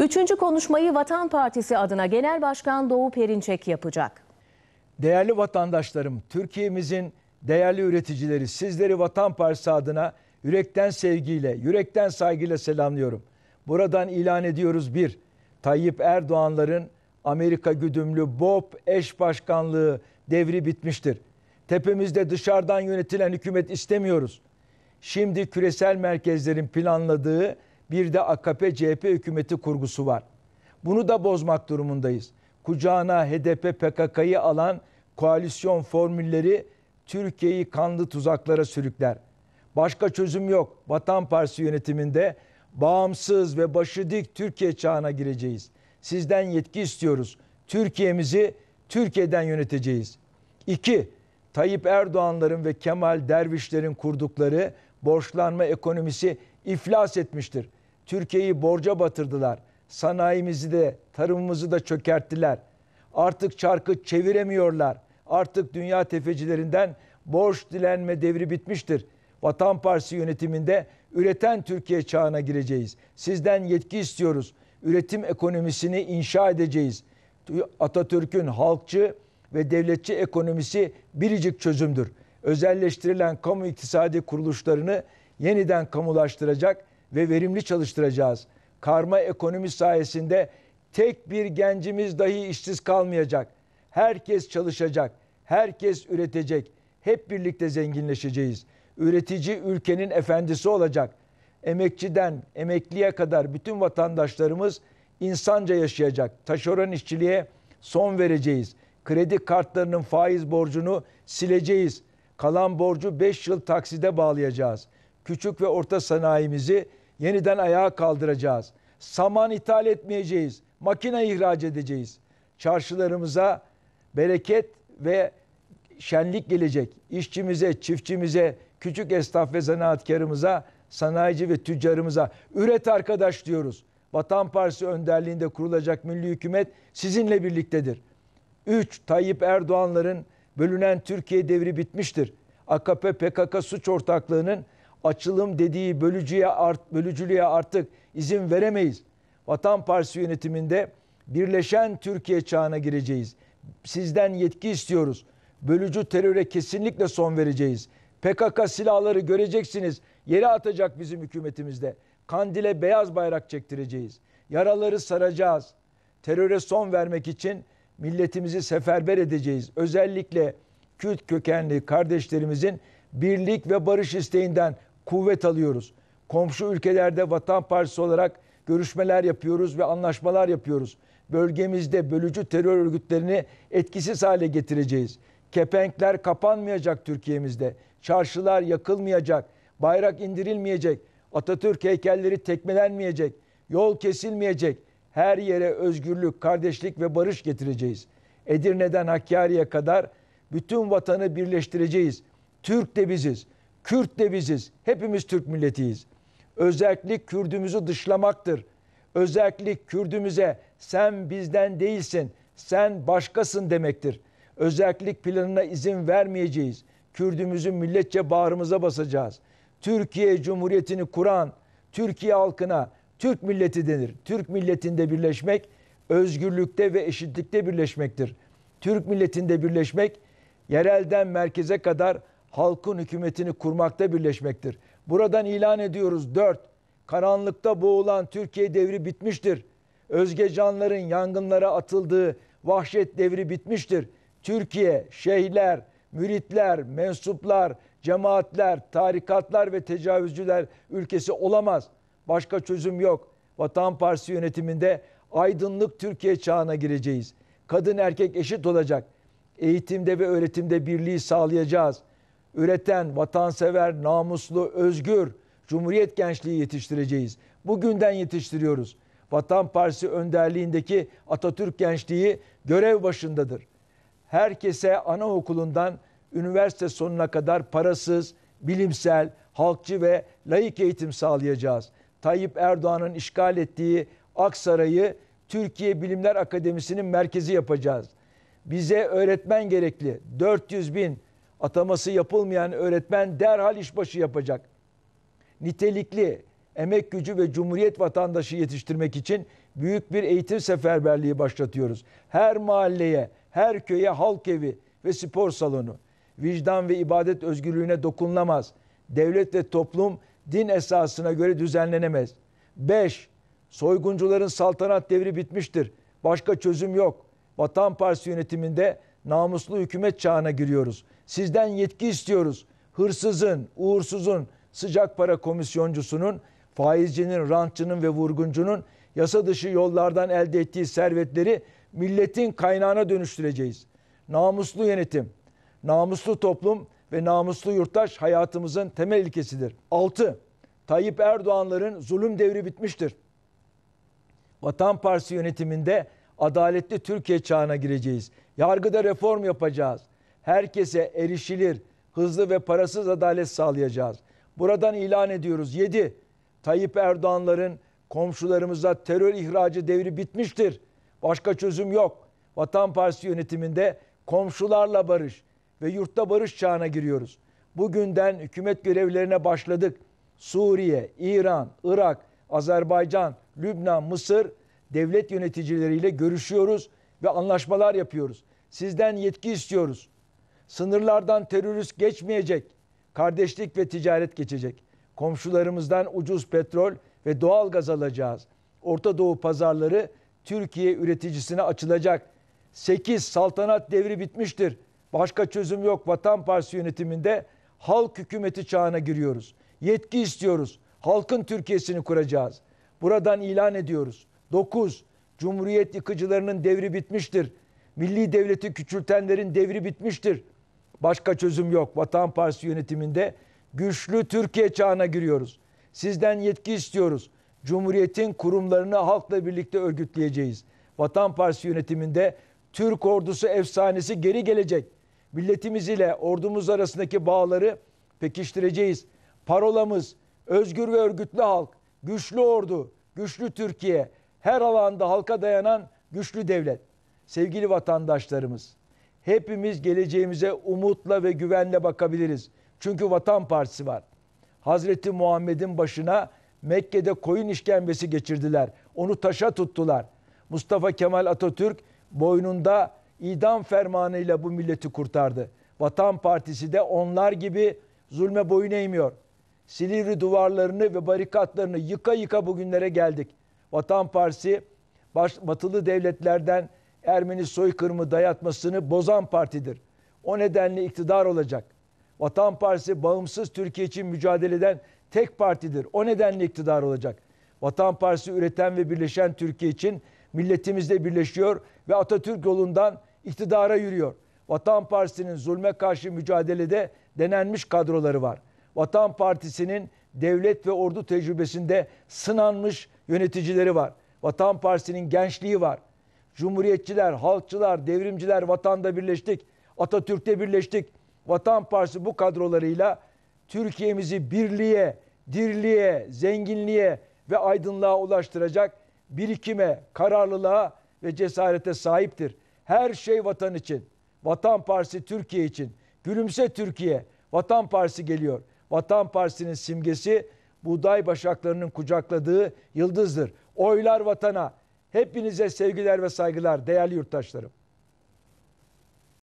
Üçüncü konuşmayı Vatan Partisi adına Genel Başkan Doğu Perinçek yapacak. Değerli vatandaşlarım, Türkiye'mizin değerli üreticileri, sizleri Vatan Partisi adına yürekten sevgiyle, yürekten saygıyla selamlıyorum. Buradan ilan ediyoruz bir, Tayyip Erdoğan'ların Amerika güdümlü BOP eş başkanlığı devri bitmiştir. Tepemizde dışarıdan yönetilen hükümet istemiyoruz. Şimdi küresel merkezlerin planladığı bir de AKP-CHP hükümeti kurgusu var. Bunu da bozmak durumundayız. Kucağına HDP PKK'yı alan koalisyon formülleri Türkiye'yi kanlı tuzaklara sürükler. Başka çözüm yok. Vatan Partisi yönetiminde bağımsız ve başı dik Türkiye çağına gireceğiz. Sizden yetki istiyoruz. Türkiye'mizi Türkiye'den yöneteceğiz. 2. Tayyip Erdoğanların ve Kemal Dervişlerin kurdukları borçlanma ekonomisi iflas etmiştir. Türkiye'yi borca batırdılar. Sanayimizi de, tarımımızı da çökerttiler. Artık çarkı çeviremiyorlar. Artık dünya tefecilerinden borç dilenme devri bitmiştir. Vatan Partisi yönetiminde üreten Türkiye çağına gireceğiz. Sizden yetki istiyoruz. Üretim ekonomisini inşa edeceğiz. Atatürk'ün halkçı ve devletçi ekonomisi biricik çözümdür. Özelleştirilen kamu iktisadi kuruluşlarını yeniden kamulaştıracak ve verimli çalıştıracağız. Karma ekonomi sayesinde tek bir gencimiz dahi işsiz kalmayacak. Herkes çalışacak, herkes üretecek. Hep birlikte zenginleşeceğiz. Üretici ülkenin efendisi olacak. Emekçiden emekliye kadar bütün vatandaşlarımız insanca yaşayacak. Taşeron işçiliğe son vereceğiz. Kredi kartlarının faiz borcunu sileceğiz. Kalan borcu 5 yıl takside bağlayacağız. Küçük ve orta sanayimizi yeniden ayağa kaldıracağız. Saman ithal etmeyeceğiz. Makine ihraç edeceğiz. Çarşılarımıza bereket ve şenlik gelecek. İşçimize, çiftçimize, küçük esnaf ve zanaatkarımıza, sanayici ve tüccarımıza üret arkadaş diyoruz. Vatan Partisi önderliğinde kurulacak milli hükümet sizinle birliktedir. 3. Tayyip Erdoğanların bölünen Türkiye devri bitmiştir. AKP PKK suç ortaklığının açılım dediği bölücüye art, bölücülüğe artık izin veremeyiz. Vatan Partisi yönetiminde birleşen Türkiye çağına gireceğiz. Sizden yetki istiyoruz. Bölücü teröre kesinlikle son vereceğiz. PKK silahları göreceksiniz. Yere atacak bizim hükümetimizde. Kandile beyaz bayrak çektireceğiz. Yaraları saracağız. Teröre son vermek için milletimizi seferber edeceğiz. Özellikle Kürt kökenli kardeşlerimizin birlik ve barış isteğinden kuvvet alıyoruz. Komşu ülkelerde Vatan Partisi olarak görüşmeler yapıyoruz ve anlaşmalar yapıyoruz. Bölgemizde bölücü terör örgütlerini etkisiz hale getireceğiz. Kepenkler kapanmayacak Türkiye'mizde. Çarşılar yakılmayacak. Bayrak indirilmeyecek. Atatürk heykelleri tekmelenmeyecek. Yol kesilmeyecek. Her yere özgürlük, kardeşlik ve barış getireceğiz. Edirne'den Hakkari'ye kadar bütün vatanı birleştireceğiz. Türk de biziz. Kürt de biziz. Hepimiz Türk milletiyiz. Özellik Kürdümüzü dışlamaktır. Özellik Kürdümüze sen bizden değilsin, sen başkasın demektir. Özellik planına izin vermeyeceğiz. Kürdümüzü milletçe bağrımıza basacağız. Türkiye Cumhuriyeti'ni kuran Türkiye halkına Türk milleti denir. Türk milletinde birleşmek özgürlükte ve eşitlikte birleşmektir. Türk milletinde birleşmek yerelden merkeze kadar halkın hükümetini kurmakta birleşmektir. Buradan ilan ediyoruz 4. Karanlıkta boğulan Türkiye devri bitmiştir. Özgecanların yangınlara atıldığı vahşet devri bitmiştir. Türkiye, şeyhler, müritler, mensuplar, cemaatler, tarikatlar ve tecavüzcüler ülkesi olamaz. Başka çözüm yok. Vatan Partisi yönetiminde aydınlık Türkiye çağına gireceğiz. Kadın erkek eşit olacak. Eğitimde ve öğretimde birliği sağlayacağız üreten, vatansever, namuslu, özgür Cumhuriyet gençliği yetiştireceğiz. Bugünden yetiştiriyoruz. Vatan Partisi önderliğindeki Atatürk gençliği görev başındadır. Herkese anaokulundan üniversite sonuna kadar parasız, bilimsel, halkçı ve layık eğitim sağlayacağız. Tayyip Erdoğan'ın işgal ettiği Aksaray'ı Türkiye Bilimler Akademisi'nin merkezi yapacağız. Bize öğretmen gerekli. 400 bin Ataması yapılmayan öğretmen derhal işbaşı yapacak. Nitelikli emek gücü ve cumhuriyet vatandaşı yetiştirmek için büyük bir eğitim seferberliği başlatıyoruz. Her mahalleye, her köye halk evi ve spor salonu, vicdan ve ibadet özgürlüğüne dokunulamaz. Devlet ve toplum din esasına göre düzenlenemez. 5. Soyguncuların saltanat devri bitmiştir. Başka çözüm yok. Vatan Partisi yönetiminde namuslu hükümet çağına giriyoruz. Sizden yetki istiyoruz. Hırsızın, uğursuzun, sıcak para komisyoncusunun, faizcinin, rantçının ve vurguncunun yasa dışı yollardan elde ettiği servetleri milletin kaynağına dönüştüreceğiz. Namuslu yönetim, namuslu toplum ve namuslu yurttaş hayatımızın temel ilkesidir. 6. Tayyip Erdoğanların zulüm devri bitmiştir. Vatan Partisi yönetiminde adaletli Türkiye çağına gireceğiz. Yargıda reform yapacağız herkese erişilir, hızlı ve parasız adalet sağlayacağız. Buradan ilan ediyoruz. 7. Tayyip Erdoğanların komşularımıza terör ihracı devri bitmiştir. Başka çözüm yok. Vatan Partisi yönetiminde komşularla barış ve yurtta barış çağına giriyoruz. Bugünden hükümet görevlerine başladık. Suriye, İran, Irak, Azerbaycan, Lübnan, Mısır devlet yöneticileriyle görüşüyoruz ve anlaşmalar yapıyoruz. Sizden yetki istiyoruz. Sınırlardan terörist geçmeyecek. Kardeşlik ve ticaret geçecek. Komşularımızdan ucuz petrol ve doğal gaz alacağız. Orta Doğu pazarları Türkiye üreticisine açılacak. 8 saltanat devri bitmiştir. Başka çözüm yok. Vatan Partisi yönetiminde halk hükümeti çağına giriyoruz. Yetki istiyoruz. Halkın Türkiye'sini kuracağız. Buradan ilan ediyoruz. 9. Cumhuriyet yıkıcılarının devri bitmiştir. Milli devleti küçültenlerin devri bitmiştir. Başka çözüm yok. Vatan Partisi yönetiminde güçlü Türkiye çağına giriyoruz. Sizden yetki istiyoruz. Cumhuriyetin kurumlarını halkla birlikte örgütleyeceğiz. Vatan Partisi yönetiminde Türk ordusu efsanesi geri gelecek. Milletimiz ile ordumuz arasındaki bağları pekiştireceğiz. Parolamız özgür ve örgütlü halk, güçlü ordu, güçlü Türkiye, her alanda halka dayanan güçlü devlet. Sevgili vatandaşlarımız, hepimiz geleceğimize umutla ve güvenle bakabiliriz. Çünkü Vatan Partisi var. Hazreti Muhammed'in başına Mekke'de koyun işkembesi geçirdiler. Onu taşa tuttular. Mustafa Kemal Atatürk boynunda idam fermanıyla bu milleti kurtardı. Vatan Partisi de onlar gibi zulme boyun eğmiyor. Silivri duvarlarını ve barikatlarını yıka yıka bugünlere geldik. Vatan Partisi baş, batılı devletlerden Ermeni soykırımı dayatmasını bozan partidir. O nedenle iktidar olacak. Vatan Partisi bağımsız Türkiye için mücadele eden tek partidir. O nedenle iktidar olacak. Vatan Partisi üreten ve birleşen Türkiye için milletimizle birleşiyor ve Atatürk yolundan iktidara yürüyor. Vatan Partisi'nin zulme karşı mücadelede denenmiş kadroları var. Vatan Partisi'nin devlet ve ordu tecrübesinde sınanmış yöneticileri var. Vatan Partisi'nin gençliği var. Cumhuriyetçiler, halkçılar, devrimciler vatanda birleştik. Atatürk'te birleştik. Vatan Partisi bu kadrolarıyla Türkiye'mizi birliğe, dirliğe, zenginliğe ve aydınlığa ulaştıracak birikime, kararlılığa ve cesarete sahiptir. Her şey vatan için. Vatan Partisi Türkiye için. Gülümse Türkiye. Vatan Partisi geliyor. Vatan Partisi'nin simgesi buğday başaklarının kucakladığı yıldızdır. Oylar vatana, Hepinize sevgiler ve saygılar değerli yurttaşlarım.